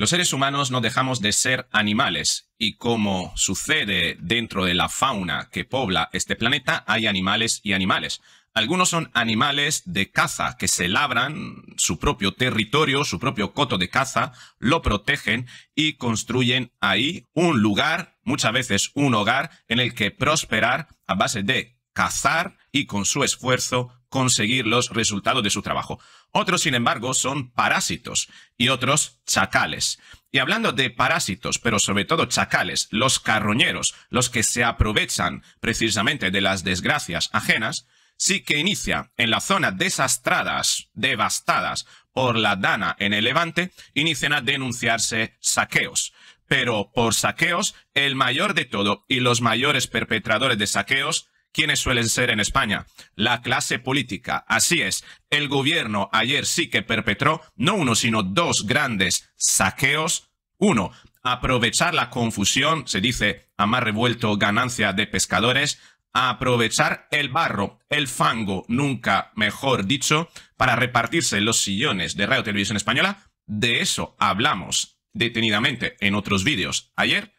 Los seres humanos no dejamos de ser animales y como sucede dentro de la fauna que pobla este planeta, hay animales y animales. Algunos son animales de caza que se labran su propio territorio, su propio coto de caza, lo protegen y construyen ahí un lugar, muchas veces un hogar, en el que prosperar a base de cazar y con su esfuerzo conseguir los resultados de su trabajo. Otros, sin embargo, son parásitos y otros chacales. Y hablando de parásitos, pero sobre todo chacales, los carroñeros, los que se aprovechan precisamente de las desgracias ajenas, sí que inicia en la zona desastradas, devastadas por la dana en el Levante, inician a denunciarse saqueos. Pero por saqueos, el mayor de todo y los mayores perpetradores de saqueos ¿Quiénes suelen ser en España? La clase política. Así es, el gobierno ayer sí que perpetró no uno, sino dos grandes saqueos. Uno, aprovechar la confusión, se dice a más revuelto ganancia de pescadores, aprovechar el barro, el fango, nunca mejor dicho, para repartirse los sillones de Radio Televisión Española. De eso hablamos detenidamente en otros vídeos ayer.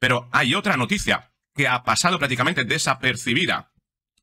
Pero hay otra noticia que ha pasado prácticamente desapercibida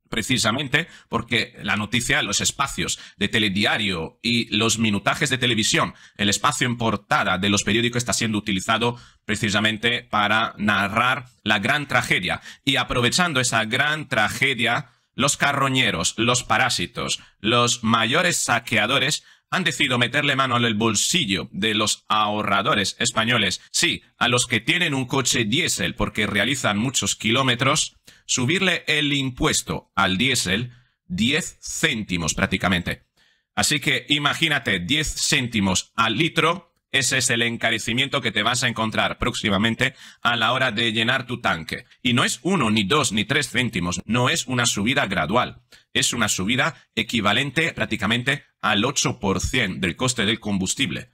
precisamente porque la noticia, los espacios de telediario y los minutajes de televisión, el espacio en portada de los periódicos está siendo utilizado precisamente para narrar la gran tragedia. Y aprovechando esa gran tragedia, los carroñeros, los parásitos, los mayores saqueadores han decidido meterle mano al bolsillo de los ahorradores españoles, sí, a los que tienen un coche diésel porque realizan muchos kilómetros, subirle el impuesto al diésel 10 céntimos prácticamente. Así que imagínate 10 céntimos al litro, ese es el encarecimiento que te vas a encontrar próximamente a la hora de llenar tu tanque. Y no es uno, ni dos, ni tres céntimos, no es una subida gradual, es una subida equivalente prácticamente al 8% del coste del combustible.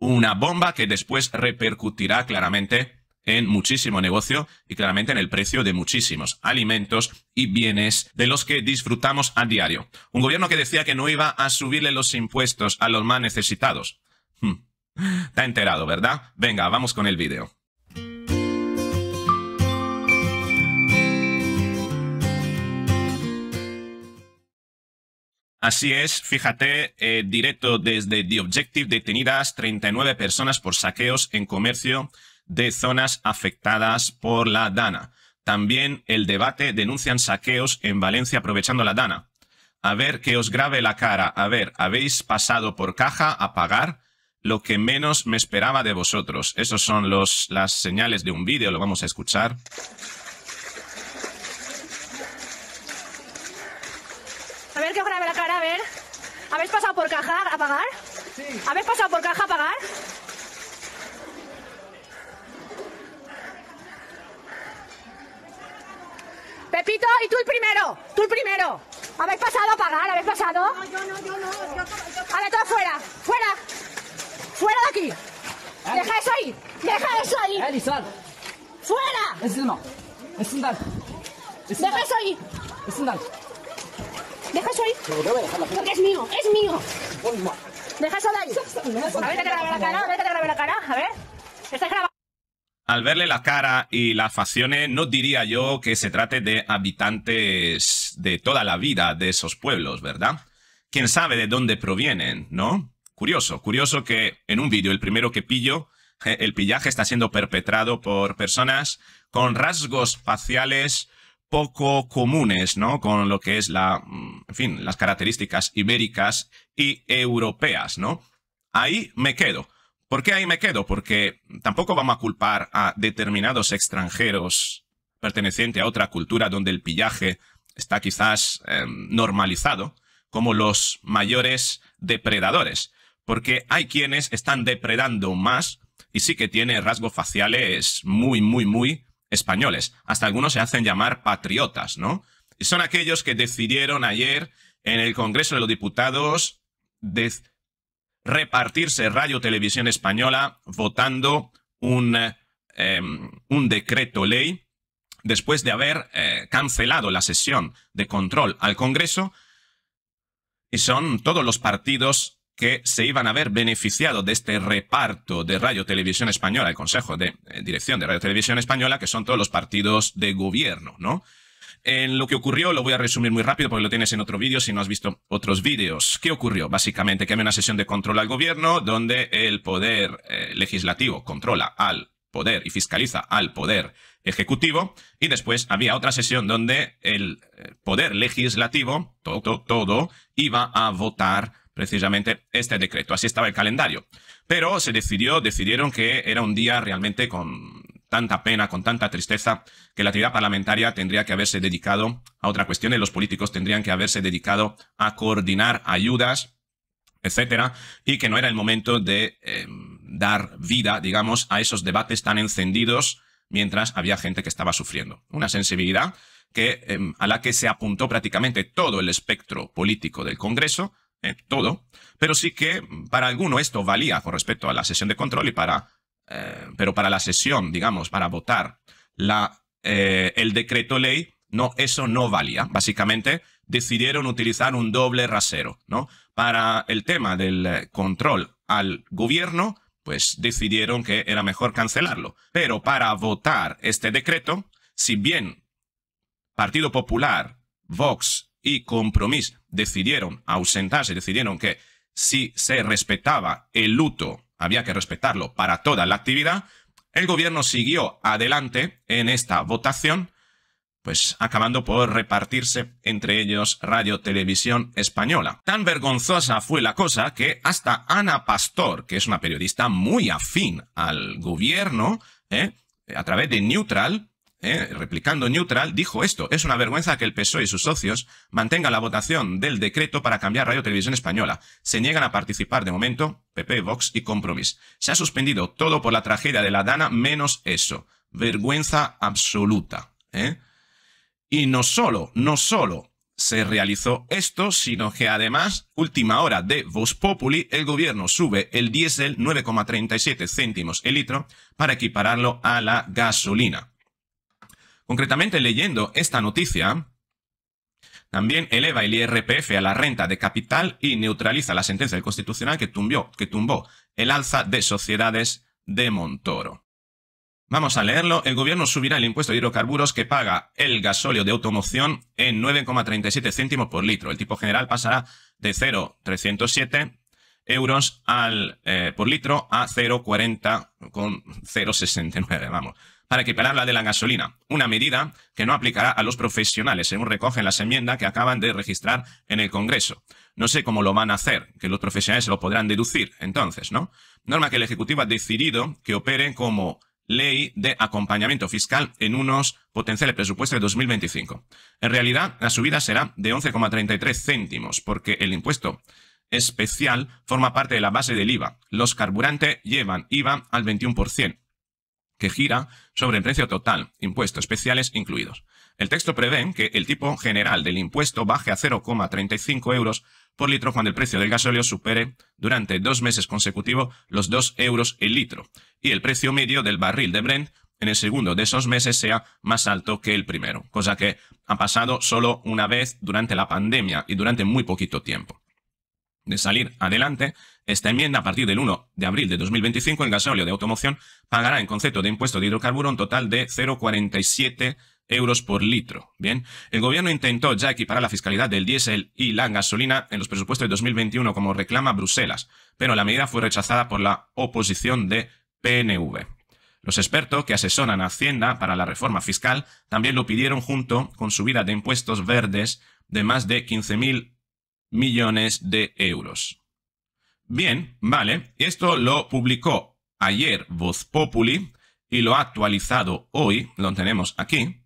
Una bomba que después repercutirá claramente en muchísimo negocio y claramente en el precio de muchísimos alimentos y bienes de los que disfrutamos a diario. Un gobierno que decía que no iba a subirle los impuestos a los más necesitados. Hmm. Está enterado, ¿verdad? Venga, vamos con el vídeo. Así es, fíjate, eh, directo desde The Objective, detenidas 39 personas por saqueos en comercio de zonas afectadas por la Dana. También el debate denuncian saqueos en Valencia aprovechando la Dana. A ver, que os grabe la cara. A ver, habéis pasado por caja a pagar lo que menos me esperaba de vosotros. Esos son los, las señales de un vídeo, lo vamos a escuchar. que grave la cara, a ver. ¿Habéis pasado por caja a pagar? ¿Habéis pasado por caja a pagar? Pepito, y tú el primero, tú el primero. ¿Habéis pasado a pagar? ¿Habéis pasado? No, yo no, yo no. A ver, todo fuera, fuera. Fuera de aquí. Deja eso ahí, deja eso ahí. Ali, Fuera. Es no. Es Deja eso ahí. Es un Deja eso ahí. Porque es mío, es mío. Deja eso ahí. A ver, te la cara, a ver, la cara. A ver. Estás grabando. Al verle la cara y las facciones, no diría yo que se trate de habitantes de toda la vida de esos pueblos, ¿verdad? Quién sabe de dónde provienen, ¿no? Curioso, curioso que en un vídeo, el primero que pillo, eh, el pillaje está siendo perpetrado por personas con rasgos faciales poco comunes, ¿no? Con lo que es la, mm, en fin, las características ibéricas y europeas, ¿no? Ahí me quedo. ¿Por qué ahí me quedo? Porque tampoco vamos a culpar a determinados extranjeros pertenecientes a otra cultura donde el pillaje está quizás em, normalizado como los mayores depredadores. Porque hay quienes están depredando más y sí que tiene rasgos faciales muy, muy, muy españoles. Hasta algunos se hacen llamar patriotas, ¿no? Y son aquellos que decidieron ayer en el Congreso de los Diputados de repartirse Radio Televisión Española votando un, eh, un decreto ley después de haber eh, cancelado la sesión de control al Congreso. Y son todos los partidos que se iban a haber beneficiado de este reparto de Radio Televisión Española, el Consejo de eh, Dirección de Radio Televisión Española, que son todos los partidos de gobierno, ¿no? En lo que ocurrió, lo voy a resumir muy rápido porque lo tienes en otro vídeo si no has visto otros vídeos. ¿Qué ocurrió? Básicamente que había una sesión de control al gobierno donde el poder eh, legislativo controla al poder y fiscaliza al poder ejecutivo y después había otra sesión donde el eh, poder legislativo, todo, todo, iba a votar precisamente este decreto. Así estaba el calendario. Pero se decidió, decidieron que era un día realmente con tanta pena, con tanta tristeza, que la actividad parlamentaria tendría que haberse dedicado a otra cuestión y los políticos tendrían que haberse dedicado a coordinar ayudas, etcétera, y que no era el momento de em, dar vida, digamos, a esos debates tan encendidos mientras había gente que estaba sufriendo. Una sensibilidad que, em, a la que se apuntó prácticamente todo el espectro político del Congreso, eh, todo, pero sí que para alguno esto valía con respecto a la sesión de control y para, eh, pero para la sesión, digamos, para votar la, eh, el decreto ley, no, eso no valía. Básicamente decidieron utilizar un doble rasero, ¿no? Para el tema del control al gobierno, pues decidieron que era mejor cancelarlo. Pero para votar este decreto, si bien Partido Popular, Vox y Compromís decidieron ausentarse, decidieron que si se respetaba el luto, había que respetarlo para toda la actividad, el gobierno siguió adelante en esta votación, pues acabando por repartirse entre ellos Radio Televisión Española. Tan vergonzosa fue la cosa que hasta Ana Pastor, que es una periodista muy afín al gobierno, ¿eh? a través de Neutral, ¿Eh? replicando Neutral, dijo esto, es una vergüenza que el PSOE y sus socios mantengan la votación del decreto para cambiar Radio Televisión Española. Se niegan a participar de momento PP, Vox y Compromís. Se ha suspendido todo por la tragedia de la Dana menos eso. Vergüenza absoluta. ¿eh? Y no solo, no solo se realizó esto, sino que además, última hora de Vox Populi, el gobierno sube el diésel 9,37 céntimos el litro para equipararlo a la gasolina. Concretamente, leyendo esta noticia, también eleva el IRPF a la renta de capital y neutraliza la sentencia del Constitucional que, tumbó el alza de sociedades de Montoro. Vamos a leerlo. El gobierno subirá el impuesto de hidrocarburos que paga el gasóleo de automoción en 9,37 céntimos por litro. El tipo general pasará de 0,307 euros al, eh, por litro a 0,40 con 0,69, vamos para equiparar de la gasolina, una medida que no aplicará a los profesionales, según recogen las enmiendas que acaban de registrar en el Congreso. No sé cómo lo van a hacer, que los profesionales se lo podrán deducir, entonces, ¿no? Norma que el Ejecutivo ha decidido que opere como ley de acompañamiento fiscal en unos potenciales presupuestos de 2025. En realidad, la subida será de 11,33 céntimos, porque el impuesto especial forma parte de la base del IVA. Los carburantes llevan IVA al 21% que gira sobre el precio total, impuestos especiales incluidos. El texto prevé que el tipo general del impuesto baje a 0,35 euros por litro cuando el precio del gasóleo supere durante dos meses consecutivos los 2 euros el litro y el precio medio del barril de Brent en el segundo de esos meses sea más alto que el primero, cosa que ha pasado solo una vez durante la pandemia y durante muy poquito tiempo de salir adelante, esta enmienda a partir del 1 de abril de 2025 el gasóleo de automoción pagará en concepto de impuesto de hidrocarburo un total de 0,47 euros por litro. Bien, el gobierno intentó ya equiparar la fiscalidad del diésel y la gasolina en los presupuestos de 2021 como reclama Bruselas, pero la medida fue rechazada por la oposición de PNV. Los expertos que asesoran a Hacienda para la reforma fiscal también lo pidieron junto con subida de impuestos verdes de más de 15.000 millones de euros. Bien, vale, esto lo publicó ayer Voz Populi y lo ha actualizado hoy, lo tenemos aquí.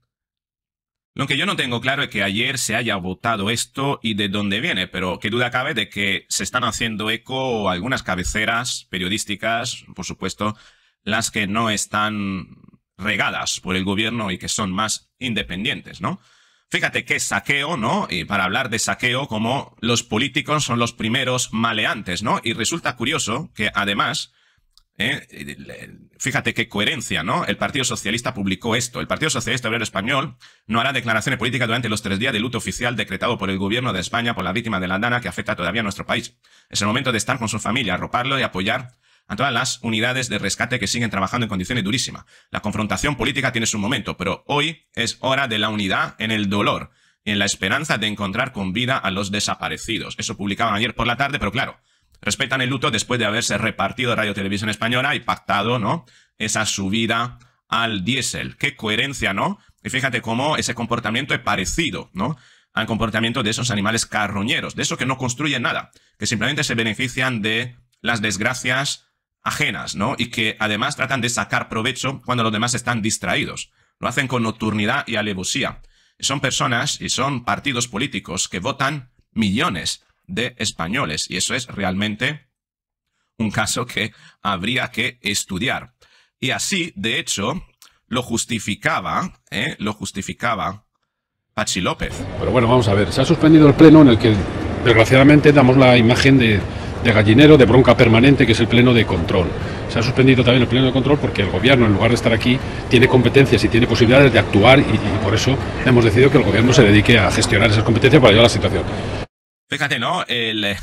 Lo que yo no tengo claro es que ayer se haya votado esto y de dónde viene, pero qué duda cabe de que se están haciendo eco algunas cabeceras periodísticas, por supuesto, las que no están regadas por el gobierno y que son más independientes, ¿no? Fíjate qué saqueo, ¿no? Y para hablar de saqueo, como los políticos son los primeros maleantes, ¿no? Y resulta curioso que además, ¿eh? fíjate qué coherencia, ¿no? El Partido Socialista publicó esto. El Partido Socialista Obrero Español no hará declaraciones políticas durante los tres días de luto oficial decretado por el gobierno de España por la víctima de la dana que afecta todavía a nuestro país. Es el momento de estar con su familia, arroparlo y apoyar a todas las unidades de rescate que siguen trabajando en condiciones durísimas. La confrontación política tiene su momento, pero hoy es hora de la unidad en el dolor y en la esperanza de encontrar con vida a los desaparecidos. Eso publicaban ayer por la tarde, pero claro, respetan el luto después de haberse repartido Radio Televisión Española y pactado, ¿no? Esa subida al diésel. Qué coherencia, ¿no? Y fíjate cómo ese comportamiento es parecido, ¿no? Al comportamiento de esos animales carroñeros, de esos que no construyen nada, que simplemente se benefician de las desgracias ajenas, ¿no? Y que además tratan de sacar provecho cuando los demás están distraídos. Lo hacen con nocturnidad y alevosía. Son personas y son partidos políticos que votan millones de españoles y eso es realmente un caso que habría que estudiar. Y así, de hecho, lo justificaba, ¿eh? lo justificaba Pachi López. Pero bueno, vamos a ver, se ha suspendido el pleno en el que desgraciadamente damos la imagen de de gallinero, de bronca permanente, que es el pleno de control. Se ha suspendido también el pleno de control porque el gobierno, en lugar de estar aquí, tiene competencias y tiene posibilidades de actuar y, por eso hemos decidido que el gobierno se dedique a gestionar esas competencias para ayudar a la situación. Fíjate, ¿no? Eh,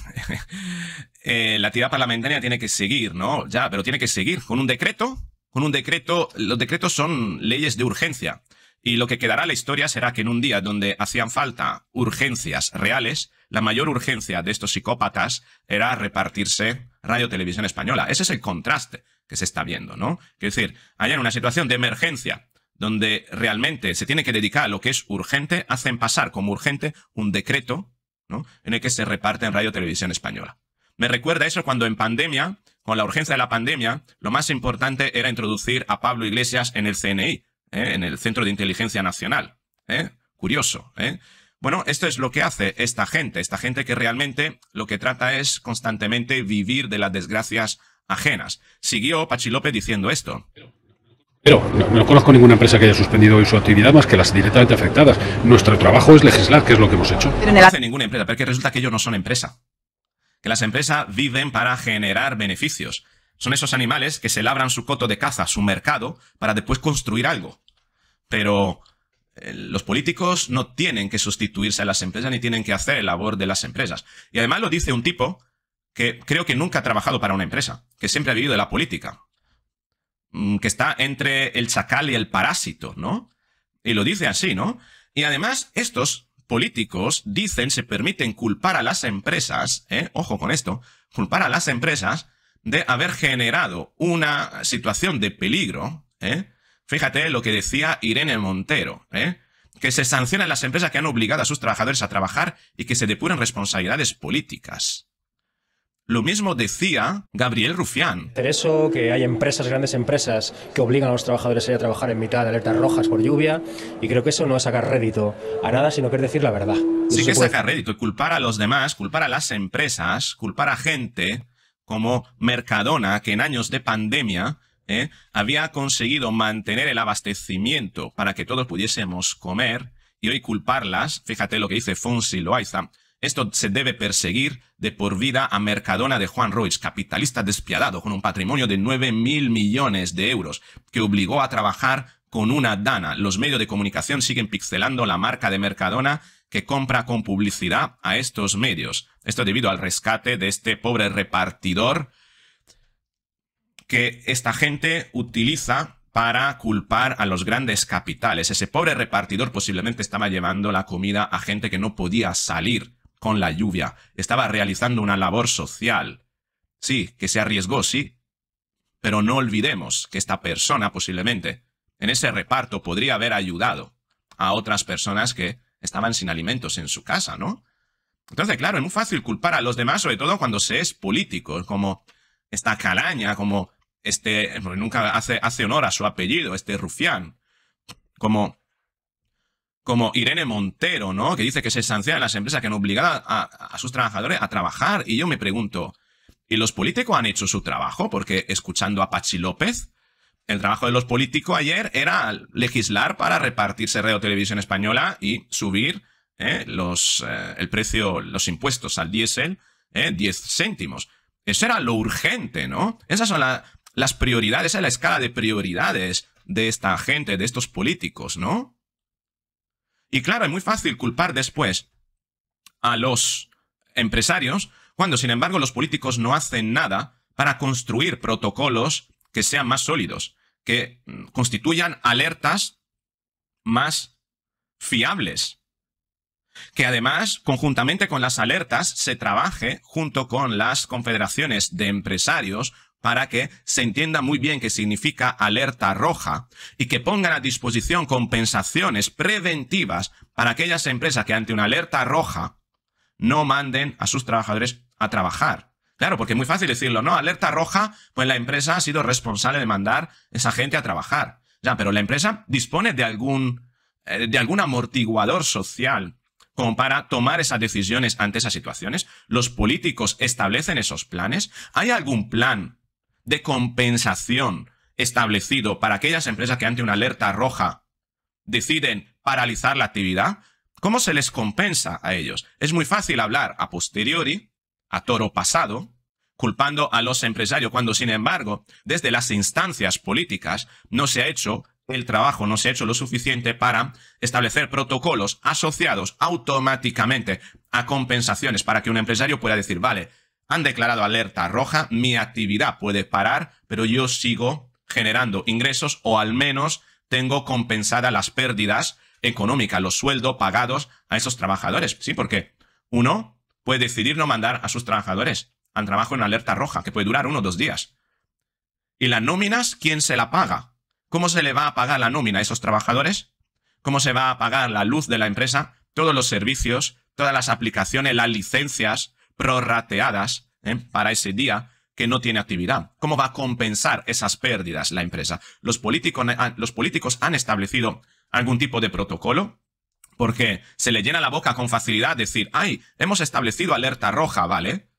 eh, la actividad parlamentaria tiene que seguir, ¿no? Ya, pero tiene que seguir con un decreto, con un decreto, los decretos son leyes de urgencia. Y lo que quedará en la historia será que en un día donde hacían falta urgencias reales, la mayor urgencia de estos psicópatas era repartirse radio televisión española. Ese es el contraste que se está viendo, ¿no? Quiero decir, allá en una situación de emergencia donde realmente se tiene que dedicar a lo que es urgente, hacen pasar como urgente un decreto ¿no? en el que se reparte en radio televisión española. Me recuerda eso cuando en pandemia, con la urgencia de la pandemia, lo más importante era introducir a Pablo Iglesias en el CNI, ¿eh? en el Centro de Inteligencia Nacional. ¿eh? Curioso. ¿eh? Bueno, esto es lo que hace esta gente, esta gente que realmente lo que trata es constantemente vivir de las desgracias ajenas. Siguió Pachi López diciendo esto. Pero no, conozco ninguna empresa que haya suspendido hoy su actividad más que las directamente afectadas. Nuestro trabajo es legislar, que es lo que hemos hecho. no hace ninguna empresa, porque resulta que ellos no son empresa. Que las empresas viven para generar beneficios. Son esos animales que se labran su coto de caza, su mercado, para después construir algo. Pero eh, los políticos no tienen que sustituirse a las empresas ni tienen que hacer el labor de las empresas. Y además lo dice un tipo que creo que nunca ha trabajado para una empresa, que siempre ha vivido de la política, mm, que está entre el chacal y el parásito, ¿no? Y lo dice así, ¿no? Y además estos políticos dicen, se permiten culpar a las empresas, ¿eh? ojo con esto, culpar a las empresas de haber generado una situación de peligro, ¿eh? fíjate lo que decía Irene Montero, ¿eh? que se sancionan las empresas que han obligado a sus trabajadores a trabajar y que se depuren responsabilidades políticas. Lo mismo decía Gabriel Rufián. Pero eso que hay empresas, grandes empresas, que obligan a los trabajadores a ir a trabajar en mitad de alertas rojas por lluvia, y creo que eso no es sacar rédito a nada, sino que es decir la verdad. Sí que es sacar rédito, y culpar a los demás, culpar a las empresas, culpar a gente como Mercadona, que en años de pandemia ¿eh? había conseguido mantener el abastecimiento para que todos pudiésemos comer, y hoy culparlas, fíjate lo que dice Fonsi Loaiza, esto se debe perseguir de por vida a Mercadona de Juan Ruiz, capitalista despiadado con un patrimonio de mil millones de euros, que obligó a trabajar con una dana. Los medios de comunicación siguen pixelando la marca de Mercadona que compra con publicidad a estos medios. Esto debido al rescate de este pobre repartidor que esta gente utiliza para culpar a los grandes capitales. Ese pobre repartidor posiblemente estaba llevando la comida a gente que no podía salir con la lluvia. Estaba realizando una labor social. Sí, que se arriesgó, sí. Pero no olvidemos que esta persona posiblemente en ese reparto podría haber ayudado a otras personas que estaban sin alimentos en su casa, ¿no? Entonces, claro, es muy fácil culpar a los demás, sobre todo cuando se es político, como esta calaña, como este, pues, nunca hace, hace honor a su apellido, este rufián, como, como Irene Montero, ¿no? Que dice que se sancionan las empresas que no obligado a sus trabajadores a trabajar. Y yo me pregunto, ¿y los políticos han hecho su trabajo? Porque escuchando a Pachi López, el trabajo de los políticos ayer era legislar para repartirse Radio Televisión Española y subir eh, los, eh, el precio, los impuestos al diésel, eh, 10 céntimos. Eso era lo urgente, ¿no? Esas son las prioridades, esa es la escala de prioridades de esta gente, de estos políticos, ¿no? Y claro, es muy fácil culpar después a los empresarios cuando, sin embargo, los políticos no hacen nada para construir protocolos que sean más sólidos que mm, constituyan alertas más fiables. Que además, conjuntamente con las alertas, se trabaje junto con las confederaciones de empresarios para que se entienda muy bien qué significa alerta roja y que pongan a disposición compensaciones preventivas para aquellas empresas que ante una alerta roja no manden a sus trabajadores a trabajar. Claro, porque es muy fácil decirlo, ¿no? Alerta roja, pues la empresa ha sido responsable de mandar esa gente a trabajar. Ya, pero la empresa dispone de algún, eh, de algún amortiguador social como para tomar esas decisiones ante esas situaciones. Los políticos establecen esos planes. ¿Hay algún plan de compensación establecido para aquellas empresas que ante una alerta roja deciden paralizar la actividad? ¿Cómo se les compensa a ellos? Es muy fácil hablar a posteriori a toro pasado, culpando a los empresarios, cuando sin embargo, desde las instancias políticas no se ha hecho el trabajo, no se ha hecho lo suficiente para establecer protocolos asociados automáticamente a compensaciones para que un empresario pueda decir, vale, han declarado alerta roja, mi actividad puede parar, pero yo sigo generando ingresos o al menos tengo compensadas las pérdidas económicas, los sueldos pagados a esos trabajadores. Sí, porque uno puede decidir no mandar a sus trabajadores al trabajo en alerta roja, que puede durar uno o dos días. ¿Y las nóminas? ¿Quién se la paga? ¿Cómo se le va a pagar la nómina a esos trabajadores? ¿Cómo se va a pagar la luz de la empresa? Todos los servicios, todas las aplicaciones, las licencias prorrateadas ¿eh? para ese día que no tiene actividad. ¿Cómo va a compensar esas pérdidas la empresa? Los políticos, los políticos han establecido algún tipo de protocolo porque se le llena la boca con facilidad decir, ay, hemos establecido alerta roja, ¿vale?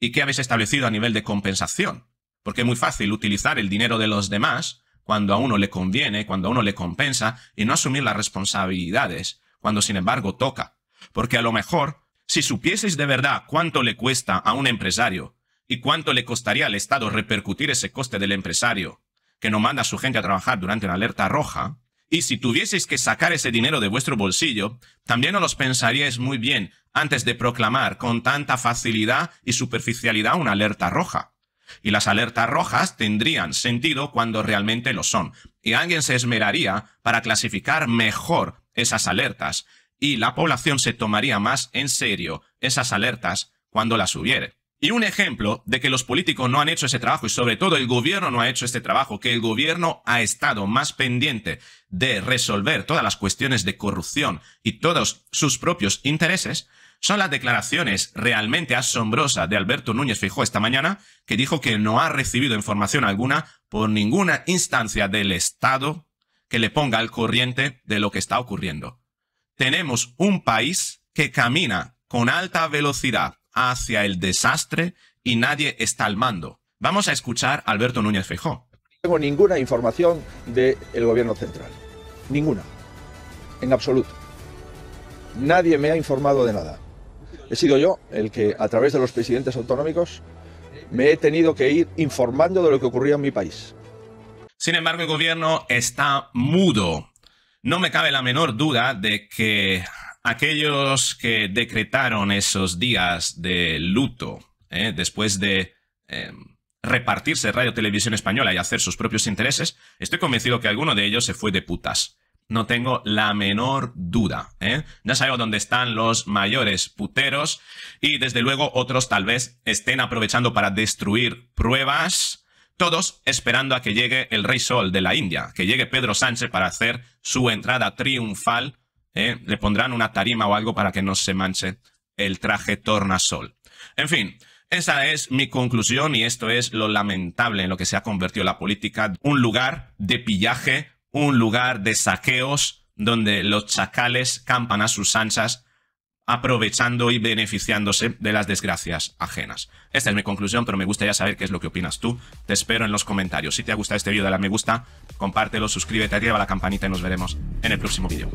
¿Y qué habéis establecido a nivel de compensación? Porque es muy fácil utilizar el dinero de los demás cuando a uno le conviene, cuando a uno le compensa, y no asumir las responsabilidades, cuando sin embargo toca. Porque a lo mejor, si supieseis de verdad cuánto le cuesta a un empresario y cuánto le costaría al Estado repercutir ese coste del empresario que no manda a su gente a trabajar durante una alerta roja, y si tuvieseis que sacar ese dinero de vuestro bolsillo, también os los pensaríais muy bien antes de proclamar con tanta facilidad y superficialidad una alerta roja. Y las alertas rojas tendrían sentido cuando realmente lo son, y alguien se esmeraría para clasificar mejor esas alertas, y la población se tomaría más en serio esas alertas cuando las hubiere. Y un ejemplo de que los políticos no han hecho ese trabajo y sobre todo el gobierno no ha hecho este trabajo, que el gobierno ha estado más pendiente de resolver todas las cuestiones de corrupción y todos sus propios intereses, son las declaraciones realmente asombrosas de Alberto Núñez Fijó esta mañana, que dijo que no ha recibido información alguna por ninguna instancia del Estado que le ponga al corriente de lo que está ocurriendo. Tenemos un país que camina con alta velocidad hacia el desastre y nadie está al mando. Vamos a escuchar a Alberto Núñez Feijó. No tengo ninguna información del gobierno central. Ninguna. En absoluto. Nadie me ha informado de nada. He sido yo el que, a través de los presidentes autonómicos, me he tenido que ir informando de lo que ocurría en mi país. Sin embargo, el gobierno está mudo. No me cabe la menor duda de que aquellos que decretaron esos días de luto ¿eh? después de em, repartirse Radio Televisión Española y hacer sus propios intereses, estoy convencido que alguno de ellos se fue de putas. No tengo la menor duda. ¿eh? Ya sabemos dónde están los mayores puteros y desde luego otros tal vez estén aprovechando para destruir pruebas. Todos esperando a que llegue el Rey Sol de la India, que llegue Pedro Sánchez para hacer su entrada triunfal ¿eh? le pondrán una tarima o algo para que no se manche el traje tornasol. En fin, esa es mi conclusión y esto es lo lamentable en lo que se ha convertido la política. Un lugar de pillaje, un lugar de saqueos donde los chacales campan a sus anchas aprovechando y beneficiándose de las desgracias ajenas. Esta es mi conclusión, pero me gustaría saber qué es lo que opinas tú. Te espero en los comentarios. Si te ha gustado este vídeo, dale a me gusta, compártelo, suscríbete, activa la campanita y nos veremos en el próximo vídeo.